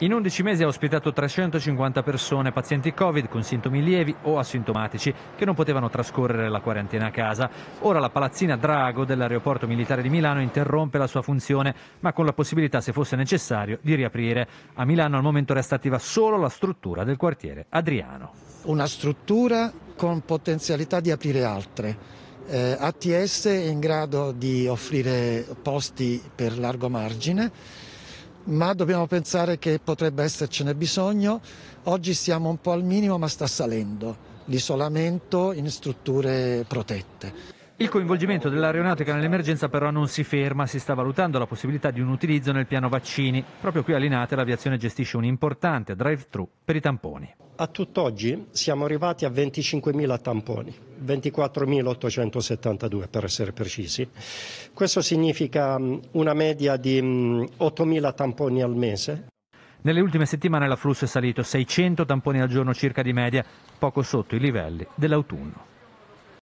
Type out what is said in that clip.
In 11 mesi ha ospitato 350 persone, pazienti Covid con sintomi lievi o asintomatici, che non potevano trascorrere la quarantena a casa. Ora la palazzina Drago dell'aeroporto militare di Milano interrompe la sua funzione, ma con la possibilità, se fosse necessario, di riaprire. A Milano al momento resta attiva solo la struttura del quartiere Adriano. Una struttura con potenzialità di aprire altre. Eh, ATS è in grado di offrire posti per largo margine ma dobbiamo pensare che potrebbe essercene bisogno. Oggi siamo un po' al minimo, ma sta salendo l'isolamento in strutture protette. Il coinvolgimento dell'aeronautica nell'emergenza però non si ferma, si sta valutando la possibilità di un utilizzo nel piano vaccini. Proprio qui a Linate l'aviazione gestisce un importante drive-thru per i tamponi. A tutt'oggi siamo arrivati a 25.000 tamponi, 24.872 per essere precisi. Questo significa mm, una media di 8.000 mm, tamponi al mese. Nelle ultime settimane l'afflusso è salito, 600 tamponi al giorno circa di media, poco sotto i livelli dell'autunno.